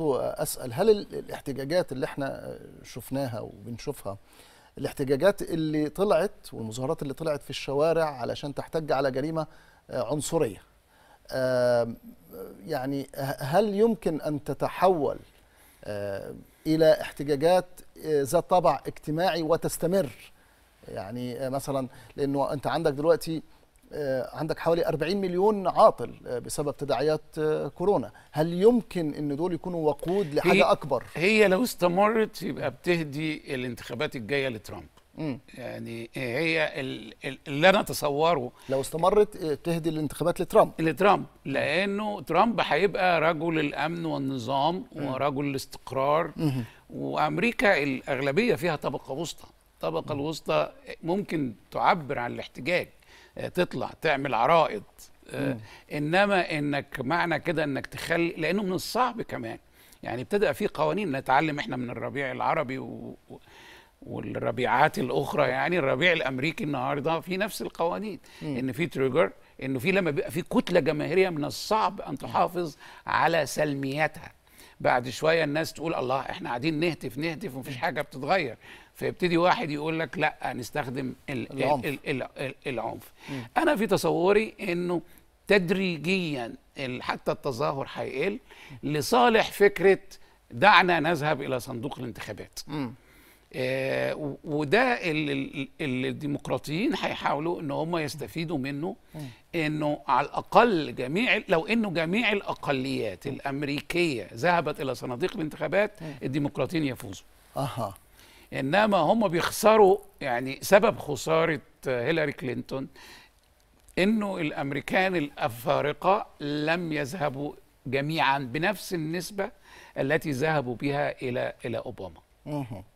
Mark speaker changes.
Speaker 1: أسأل هل الاحتجاجات اللي احنا شفناها وبنشوفها الاحتجاجات اللي طلعت والمظاهرات اللي طلعت في الشوارع علشان تحتج على جريمة آه، عنصرية يعني هل يمكن أن تتحول آه، إلى احتجاجات آه، ذات طابع اجتماعي وتستمر يعني مثلا لأنه أنت عندك دلوقتي آه، عندك حوالي 40 مليون عاطل آه، بسبب تداعيات آه، كورونا هل يمكن ان دول يكونوا وقود لحاجه هي اكبر
Speaker 2: هي لو استمرت يبقى بتهدي الانتخابات الجايه لترامب مم. يعني هي اللي انا اتصوره لو استمرت تهدي
Speaker 1: الانتخابات لترامب لترامب
Speaker 2: لانه ترامب هيبقى رجل الامن والنظام مم. ورجل الاستقرار مم. وامريكا الاغلبيه فيها طبقه وسطى الطبقه الوسطى ممكن تعبر عن الاحتجاج آه، تطلع تعمل عرائض آه، مم. انما انك معنى كده انك تخلي لانه من الصعب كمان يعني ابتدى في قوانين نتعلم احنا من الربيع العربي و... والربيعات الاخرى يعني الربيع الامريكي النهارده في نفس القوانين مم. ان في تريجر انه في لما بيبقى في كتله جماهيريه من الصعب ان تحافظ على سلميتها بعد شويه الناس تقول الله احنا قاعدين نهتف نهتف ومفيش حاجه بتتغير فيبتدي واحد يقول لك لا نستخدم العنف, العنف. انا في تصوري انه تدريجيا حتى التظاهر هيقل لصالح فكره دعنا نذهب الى صندوق الانتخابات. م. آه، وده اللي الديمقراطيين هيحاولوا ان هم يستفيدوا منه انه على الاقل جميع لو انه جميع الاقليات الامريكيه ذهبت الى صناديق الانتخابات الديمقراطيين يفوزوا. اها انما هم بيخسروا يعني سبب خساره هيلاري كلينتون انه الامريكان الافارقه لم يذهبوا جميعا بنفس النسبه التي ذهبوا بها الى الى
Speaker 1: اوباما.